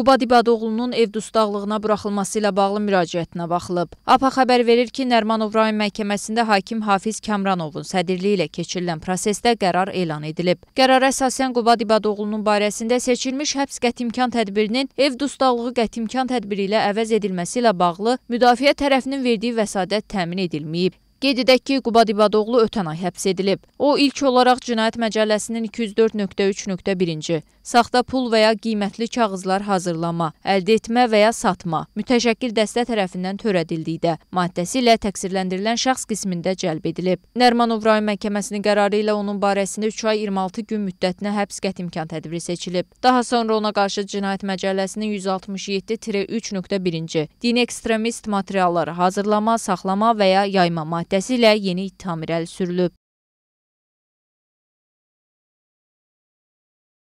Qubad İbadoğlunun ev dustaqlığına buraxılması ilə bağlı müraciətinə baxılıb. APA xəbər verir ki, Nərmanov rayon məhkəməsində hakim Hafiz Kamranovun sədirliyi ilə keçirilən prosesdə qərar elan edilib. Qərara əsasən Qubad İbadoğlunun barəsində seçilmiş həbs qətimkan tədbirinin ev dustaqlığı qətimkan tədbiri ilə əvəz edilməsi ilə bağlı müdafiə tərəfinin verdiyi vəsadət təmin edilməyib. Qeyd edək ki, Qubadibadoğlu ötən ay həbs edilib. O, ilk olaraq Cinayət Məcəlləsinin 204.3.1-ci saxta pul və ya qiymətli kağızlar hazırlama, əldə etmə və ya satma, mütəşəkkil dəstə tərəfindən törədildikdə maddəsi ilə təqsirləndirilən şəxs qismində cəlb edilib. Nərmanov rayon məhkəməsinin qərarı ilə onun barəsində 3 ay 26 gün müddətinə həbs qəti imkan tədbiri seçilib. Daha sonra ona qarşı Cinayət Məcəlləsinin 167-3.1-ci dini ekstremist materialları hazırlama, saxlama və ya yayma maddəsi müddəsi ilə yeni ittiham irəli sürülüb.